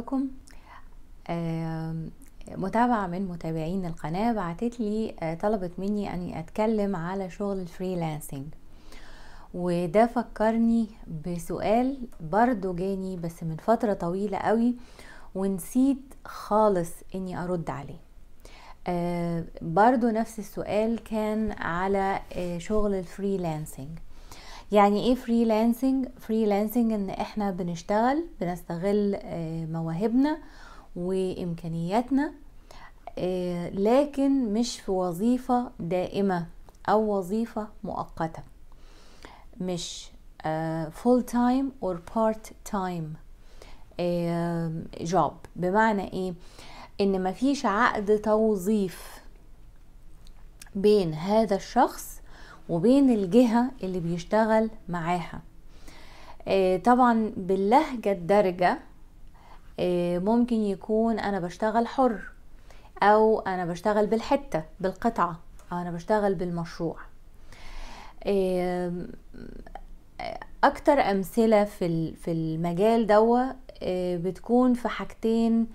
لكم متابعة من متابعين القناة بعتت لي آه، طلبت مني أني أتكلم على شغل الفريلانسنج وده فكرني بسؤال برضو جاني بس من فترة طويلة قوي ونسيت خالص اني ارد عليه آه، برضو نفس السؤال كان على آه، شغل الفريلانسنج يعني ايه فريلانسنج فريلانسنج ان احنا بنشتغل بنستغل آه، مواهبنا وامكانياتنا آه، لكن مش في وظيفة دائمة او وظيفة مؤقتة مش فول تايم اور بارت تايم جوب بمعنى ايه ان مفيش عقد توظيف بين هذا الشخص وبين الجهة اللي بيشتغل معاها آه، طبعا باللهجة الدارجة آه، ممكن يكون أنا بشتغل حر أو أنا بشتغل بالحتة بالقطعة أو أنا بشتغل بالمشروع آه، أكتر أمثلة في المجال دوا بتكون في حاجتين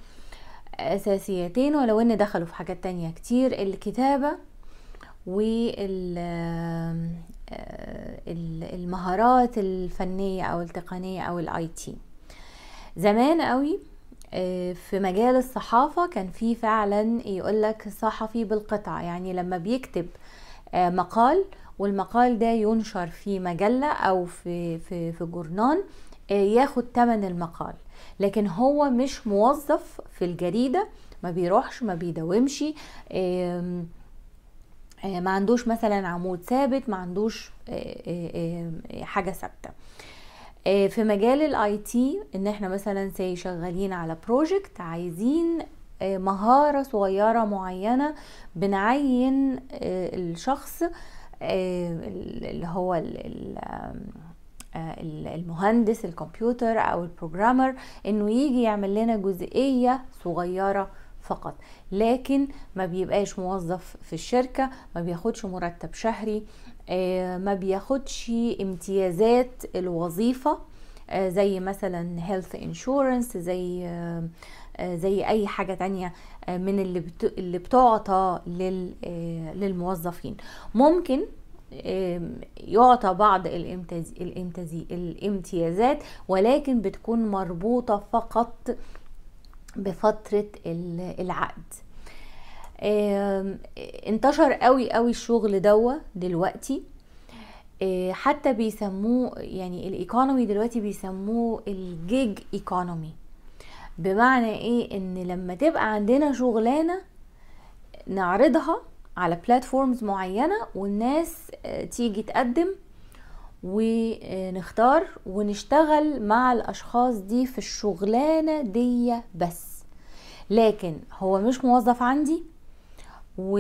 أساسيتين ولو إن دخلوا في حاجات تانية كتير الكتابة والمهارات آه، الفنية أو التقنية أو الاي تي زمان قوي آه، في مجال الصحافة كان في فعلا يقولك صحفي بالقطع يعني لما بيكتب آه، مقال والمقال ده ينشر في مجلة أو في, في, في جورنان ياخد تمن المقال لكن هو مش موظف في الجريدة ما بيروحش ما بيداومش آه، ما عندوش مثلا عمود ثابت ما عندوش آه، آه، حاجه ثابته في مجال الاي تي ان احنا مثلا ساي شغالين على بروجكت عايزين مهاره صغيره معينه بنعين الشخص اللي هو المهندس الكمبيوتر او البروجرامر انه يجي يعمل لنا جزئيه صغيره فقط لكن ما بيبقاش موظف في الشركة ما بياخدش مرتب شهري آه، ما بياخدش امتيازات الوظيفة آه، زي مثلا هيلث انشورنس زي آه، زي اي حاجة تانية من اللي اللي بتعطى للموظفين ممكن يعطى بعض الامتيازات ولكن بتكون مربوطة فقط بفترة العقد انتشر قوي قوي الشغل دوا دلوقتي آه، حتى بيسموه يعني الايكونومي دلوقتي بيسموه الجيج ايكونومي بمعنى ايه ان لما تبقى عندنا شغلانه نعرضها على بلاتفورمز معينه والناس آه، تيجي تقدم ونختار ونشتغل مع الاشخاص دي في الشغلانه دي بس لكن هو مش موظف عندي و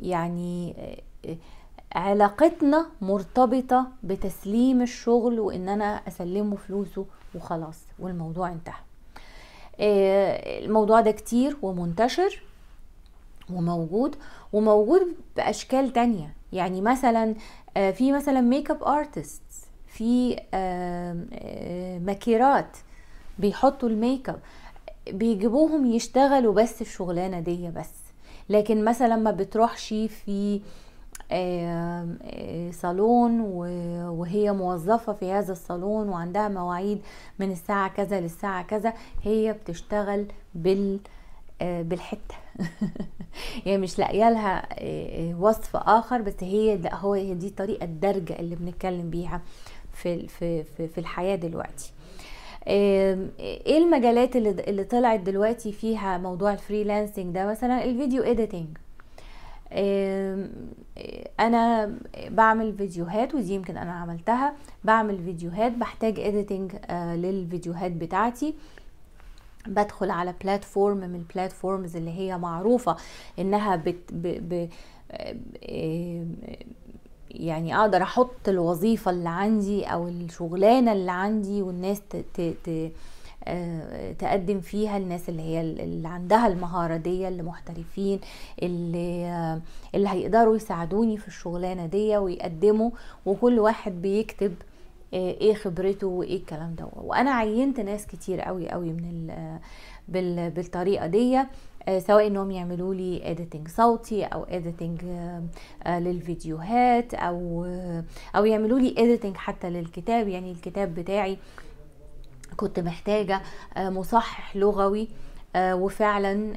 يعني علاقتنا مرتبطة بتسليم الشغل وان انا اسلمه فلوسه وخلاص والموضوع انتهى آه، الموضوع ده كتير ومنتشر وموجود وموجود باشكال تانية يعني مثلا آه، في مثلا ميك اب ارتست في ماكيرات آه، بيحطوا الميك اب بيجيبوهم يشتغلوا بس الشغلانه دي بس لكن مثلا ما بتروحش في آه، صالون وهي موظفه في هذا الصالون وعندها مواعيد من الساعه كذا للساعه كذا هي بتشتغل بال آه، بالحته يعني مش لاقيه لها آه، آه، وصف اخر بس هي لا هو هي دي طريقه الدرجه اللي بنتكلم بيها في في في الحياه دلوقتي ايه المجالات اللي اللي طلعت دلوقتي فيها موضوع الفريلانسنج ده مثلا الفيديو ايديتنج انا بعمل فيديوهات ودي يمكن انا عملتها بعمل فيديوهات بحتاج ايديتنج للفيديوهات بتاعتي بدخل على بلاتفورم من البلاتفورمز اللي هي معروفه انها بت ب ب آه، يعني اقدر احط الوظيفه اللي عندي او الشغلانه اللي عندي والناس ت ت ت آه، تقدم فيها الناس اللي هي اللي عندها المهارة دي اللي محترفين اللي, آه، اللي هيقدروا يساعدوني في الشغلانة دي ويقدموا وكل واحد بيكتب إيه،, ايه خبرته وايه الكلام ده وانا عينت ناس كتير قوي قوي من بالطريقه دي آه، سواء انهم يعملوا لي اديتنج صوتي او اديتنج آه، للفيديوهات او آه، او يعملوا لي اديتنج حتى للكتاب يعني الكتاب بتاعي كنت محتاجه مصحح لغوي وفعلا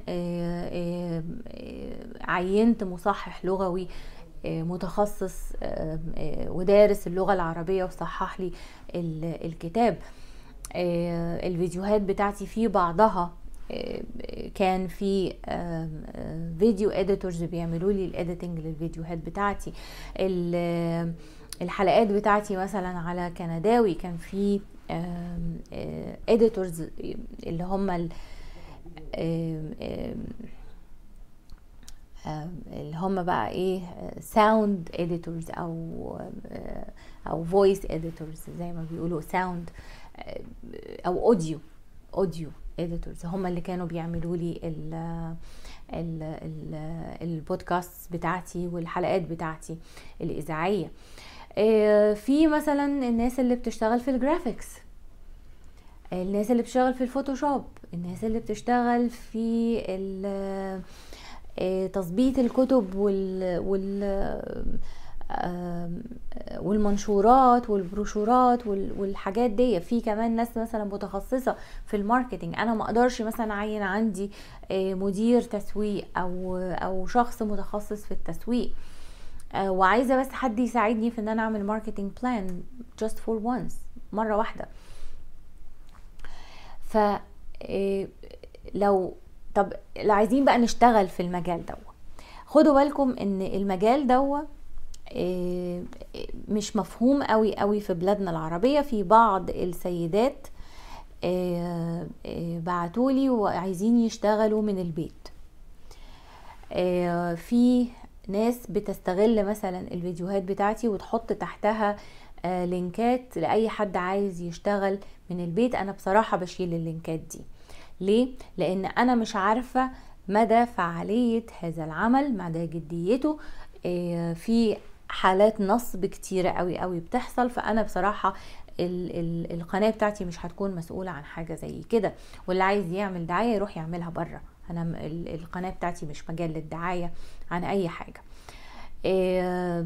عينت مصحح لغوي آه، متخصص آه، آه، ودارس اللغة العربية وصحح لي الكتاب الفيديوهات بتاعتي في بعضها كان في فيديو اديتورز بيعملوا لي الاديتنج للفيديوهات بتاعتي الحلقات بتاعتي مثلا على كنداوي كان في اديتورز اللي هم اللي هم بقى ايه ساوند اديتورز او او فويس اديتورز زي ما بيقولوا ساوند او اوديو اوديو اديتورز هم اللي كانوا بيعملوا لي ال ال ال البودكاست بتاعتي والحلقات بتاعتي الاذاعيه آه، في مثلا الناس اللي بتشتغل في الجرافيكس الناس اللي بتشتغل في الفوتوشوب الناس اللي بتشتغل في آه، تظبيط الكتب وال, وال آه، والمنشورات والبروشورات والحاجات دي في كمان ناس مثلا متخصصه في الماركتينج انا ما اقدرش مثلا اعين عندي آه، مدير تسويق او او شخص متخصص في التسويق وعايزه بس حد يساعدني في ان انا اعمل ماركتينج بلان just for once مره واحده ف لو طب اللي عايزين بقى نشتغل في المجال ده خدوا بالكم ان المجال ده آه، مش مفهوم قوي قوي في بلادنا العربية في بعض السيدات آه، آه، بعتولي وعايزين يشتغلوا من البيت في ناس بتستغل مثلا الفيديوهات بتاعتي وتحط تحتها لينكات لأي حد عايز يشتغل من البيت أنا بصراحة بشيل اللينكات دي ليه؟ لأن أنا مش عارفة مدى فعالية هذا العمل مدى جديته آه، في حالات نصب كتيرة قوي قوي بتحصل فأنا بصراحة القناة بتاعتي مش هتكون مسؤولة عن حاجة زي كده واللي عايز يعمل دعاية يروح يعملها بره أنا القناة بتاعتي مش مجال للدعاية عن أي حاجة آه،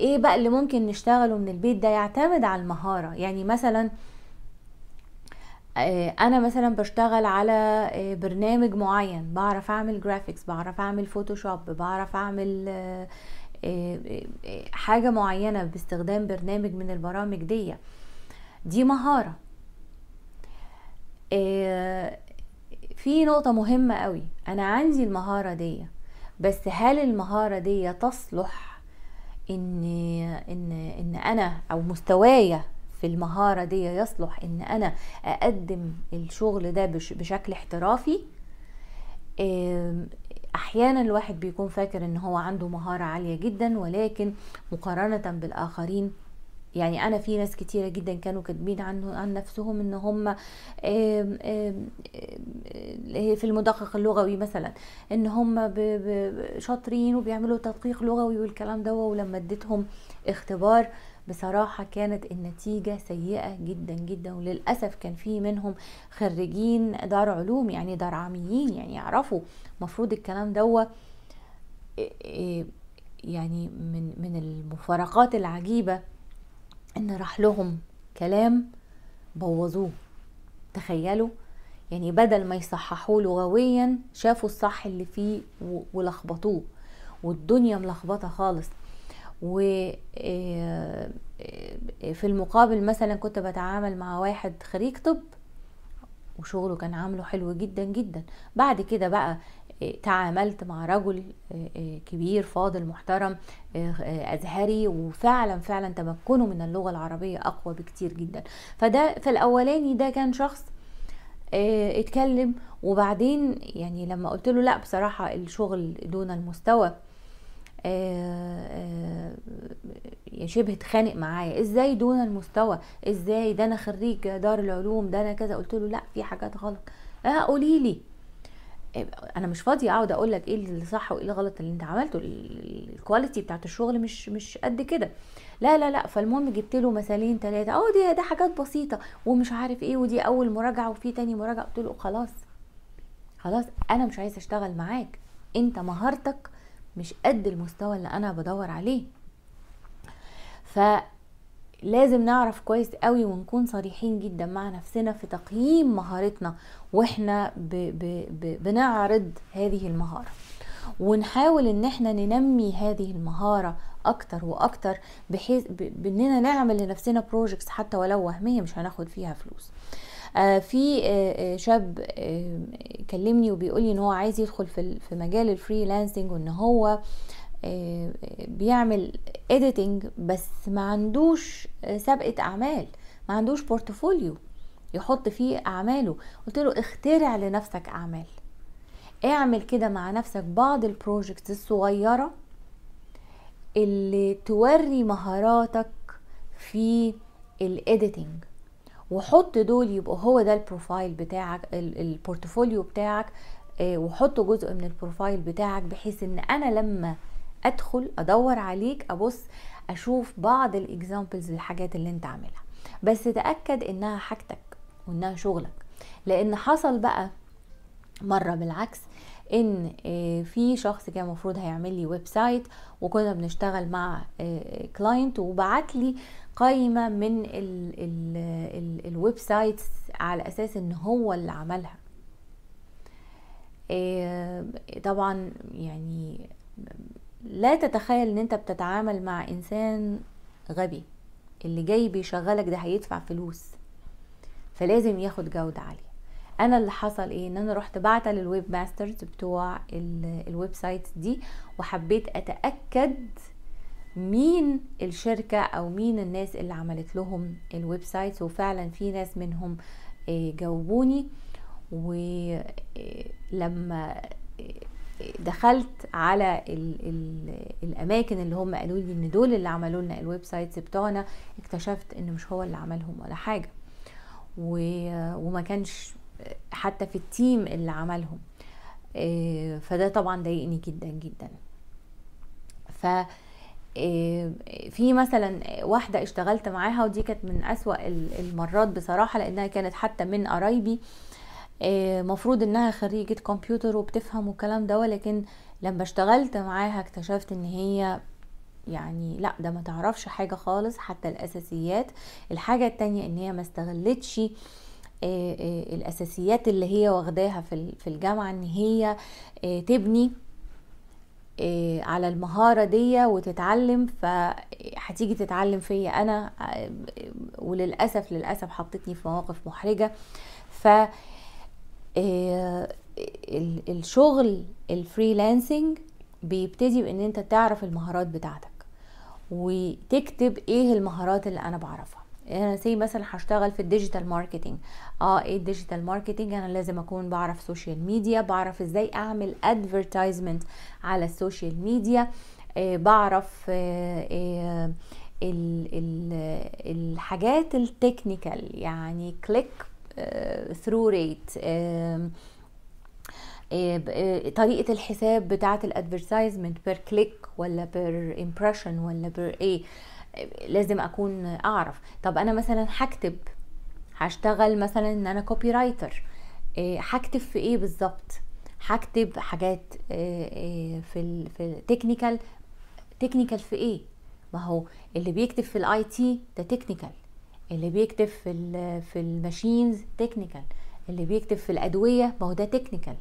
ايه بقى اللي ممكن نشتغله من البيت ده يعتمد على المهارة يعني مثلا آه، انا مثلا بشتغل على آه، برنامج معين بعرف اعمل جرافيكس بعرف اعمل فوتوشوب بعرف اعمل آه، حاجه معينه باستخدام برنامج من البرامج دي دي مهاره في نقطه مهمه قوي انا عندي المهاره دي بس هل المهاره دي تصلح ان ان ان انا او مستوايا في المهارة دي يصلح ان انا اقدم الشغل ده بشكل احترافي احيانا الواحد بيكون فاكر ان هو عنده مهارة عالية جدا ولكن مقارنة بالاخرين يعني انا في ناس كتيره جدا كانوا كاتبين عنه عن نفسهم ان هم في المدقق اللغوي مثلا ان هم شاطرين وبيعملوا تدقيق لغوي والكلام ده ولما اديتهم اختبار بصراحة كانت النتيجة سيئة جدا جدا وللأسف كان في منهم خريجين دار علوم يعني دار عاميين يعني يعرفوا مفروض الكلام دوة يعني من من المفارقات العجيبة إن راح لهم كلام بوظوه تخيلوا يعني بدل ما يصححوه لغويا شافوا الصح اللي فيه ولخبطوه والدنيا ملخبطه خالص و آه، آه، في المقابل مثلا كنت بتعامل مع واحد خريج طب وشغله كان عامله حلو جدا جدا بعد كده بقى آه، تعاملت مع رجل كبير فاضل محترم ازهري وفعلا فعلا تمكنه من اللغه العربيه اقوى بكتير جدا فده في الاولاني ده كان شخص اتكلم وبعدين يعني لما قلت له لا بصراحه الشغل دون المستوى آه، آه، شبه اتخانق معايا ازاي دون المستوى ازاي ده انا خريج دار العلوم ده انا كذا قلت له لا في حاجات غلط اه قولي لي آه، انا مش فاضيه اقعد اقول لك ايه اللي صح وايه الغلط اللي انت عملته الكواليتي بتاعت الشغل مش مش قد كده لا لا لا فالمهم جبت له مثالين ثلاثه اه دي ده حاجات بسيطه ومش عارف ايه ودي اول مراجعه وفي تاني مراجعه قلت له خلاص خلاص انا مش عايزه اشتغل معاك انت مهارتك مش قد المستوى اللي انا بدور عليه فلازم نعرف كويس قوي ونكون صريحين جدا مع نفسنا في تقييم مهارتنا واحنا ب ب ب بنعرض هذه المهاره ونحاول ان احنا ننمي هذه المهاره اكتر واكتر بحيث باننا نعمل لنفسنا بروجكتس حتى ولو وهميه مش هناخد فيها فلوس آه، في آه، آه، شاب كلمني وبيقولي ان هو عايز يدخل في مجال الفري لانسنج وان هو بيعمل اديتنج بس ما عندوش سابقه اعمال ما عندوش بورتفوليو يحط فيه اعماله قلت له اخترع لنفسك اعمال اعمل كده مع نفسك بعض البروجكتس الصغيره اللي توري مهاراتك في الايديتنج وحط دول يبقوا هو ده البروفايل بتاعك البورتفوليو بتاعك آه، وحط جزء من البروفايل بتاعك بحيث ان انا لما ادخل ادور عليك ابص اشوف بعض الاكزامبلز للحاجات اللي انت عاملها بس تاكد انها حاجتك وانها شغلك لان حصل بقى مره بالعكس ان آه، في شخص كان المفروض هيعمل لي ويب سايت وكنا بنشتغل مع كلاينت آه، وبعت لي قائمه من الويب سايت على اساس ان هو اللي عملها آه، طبعا يعني لا تتخيل ان انت بتتعامل مع انسان غبي اللي جاي بيشغلك ده هيدفع فلوس فلازم ياخد جودة عالية انا اللي حصل ايه ان انا رحت بعتها للويب ماسترز بتوع الويب سايت دي وحبيت اتاكد مين الشركه او مين الناس اللي عملت لهم الويب سايت وفعلا في ناس منهم آه، جاوبوني ولما آه، آه، دخلت على الـ الـ الاماكن اللي هم قالوا لي ان دول اللي عملوا لنا الويب سايت بتوعنا اكتشفت ان مش هو اللي عملهم ولا حاجه وما كانش حتى في التيم اللي عملهم آه، فده طبعا ضايقني جدا جدا ف آه، في مثلا واحدة اشتغلت معاها ودي كانت من أسوأ المرات بصراحة لأنها كانت حتى من قرايبي آه، مفروض انها خريجة كمبيوتر وبتفهم والكلام ده ولكن لما اشتغلت معاها اكتشفت ان هي يعني لا ده ما تعرفش حاجة خالص حتى الاساسيات الحاجة التانية ان هي ما استغلتش آه آه، آه، الاساسيات اللي هي واخداها في الجامعه ان هي آه، تبني على المهارة دي وتتعلم فهتيجي تتعلم فيا أنا وللأسف للأسف حطتني في مواقف محرجة ف الشغل الفريلانسنج بيبتدي بان انت تعرف المهارات بتاعتك وتكتب ايه المهارات اللي انا بعرفها انا سي مثلا هشتغل في الديجيتال ماركتنج اه ايه الديجيتال ماركتنج انا لازم اكون بعرف سوشيال ميديا بعرف ازاي اعمل ادفرتايزمنت على السوشيال ميديا آه بعرف آه آه الـ الـ الحاجات التكنيكال يعني كليك ثرو ريت طريقه الحساب بتاعه الادفرتايزمنت بير كليك ولا بير امبريشن ولا بير ايه لازم اكون اعرف طب انا مثلا هكتب هشتغل مثلا ان انا كوبي رايتر آه، هكتب في ايه بالظبط هكتب حاجات آه، آه، في الـ في التكنيكال تكنيكال في ايه ما هو اللي بيكتب في الاي تي ده تكنيكال اللي بيكتب في الـ في الماشينز تكنيكال اللي بيكتب في الادويه ما هو ده تكنيكال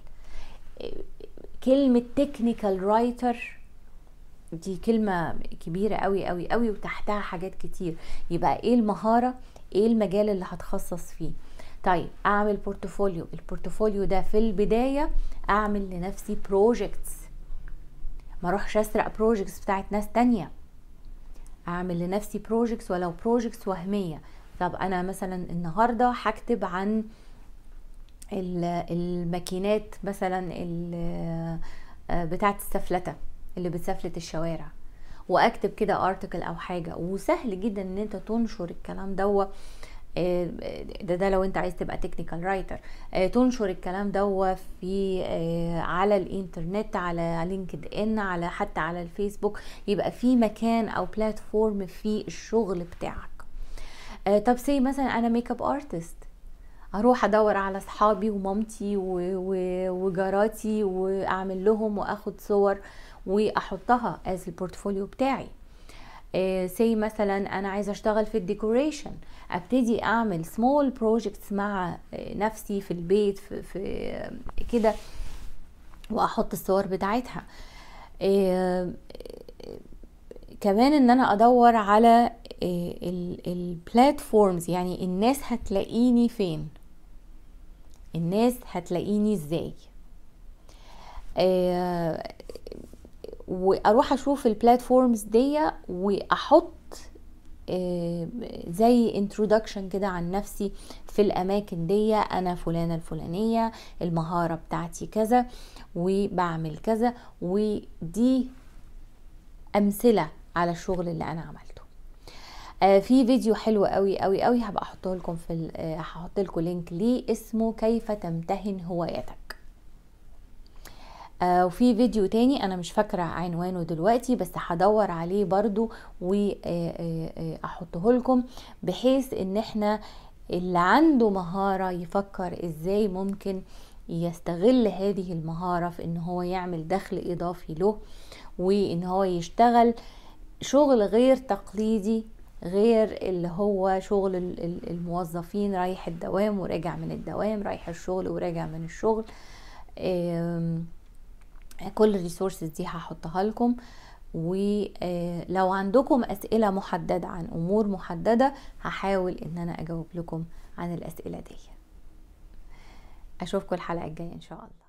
كلمه تكنيكال رايتر دي كلمة كبيرة قوي قوي قوي وتحتها حاجات كتير يبقى ايه المهارة ايه المجال اللي هتخصص فيه طيب اعمل بورتفوليو البورتفوليو ده في البداية اعمل لنفسي بروجيكتس ما اروحش اسرق بروجيكتس بتاعت ناس تانية اعمل لنفسي بروجيكتس ولو بروجيكتس وهمية طب انا مثلا النهاردة هكتب عن الماكينات مثلا آه، بتاعت السفلتة اللي بتسفلت الشوارع واكتب كده ارتكل او حاجه وسهل جدا ان انت تنشر الكلام دوت آه، ده ده لو انت عايز تبقى تكنيكال آه، رايتر تنشر الكلام دوت في آه، على الانترنت على لينكد ان على حتى على الفيسبوك يبقى في مكان او بلاتفورم في الشغل بتاعك طب سي مثلا انا ميك اب ارتست اروح ادور على اصحابي ومامتي وجاراتي واعمل لهم واخد صور آه واحطها از البورتفوليو بتاعي سي آه، مثلا انا عايزه اشتغل في الديكوريشن ابتدي اعمل سمول بروجكتس مع آه، نفسي في البيت في, في آه، كده واحط الصور بتاعتها كمان ان انا ادور على البلاتفورمز يعني الناس هتلاقيني فين الناس هتلاقيني ازاي واروح اشوف البلاتفورمز دي واحط آه، زي انترودكشن كده عن نفسي في الاماكن دي انا فلانه الفلانيه المهاره بتاعتي كذا وبعمل كذا ودي امثله على الشغل اللي انا عملته آه، في فيديو حلو قوي قوي قوي هبقى احطه لكم في آه، هحط لكم لينك ليه اسمه كيف تمتهن هوايتك آه، وفي فيديو تاني انا مش فاكره عنوانه دلوقتي بس هدور عليه برضو واحطه آه، آه، لكم بحيث ان احنا اللي عنده مهاره يفكر ازاي ممكن يستغل هذه المهاره في ان هو يعمل دخل اضافي له وان هو يشتغل شغل غير تقليدي غير اللي هو شغل الموظفين رايح الدوام وراجع من الدوام رايح الشغل وراجع من الشغل كل الريسورسز دي هحطها لكم ولو آه، عندكم اسئله محدده عن امور محدده هحاول ان انا اجاوب لكم عن الاسئله دي اشوفكم الحلقه الجايه ان شاء الله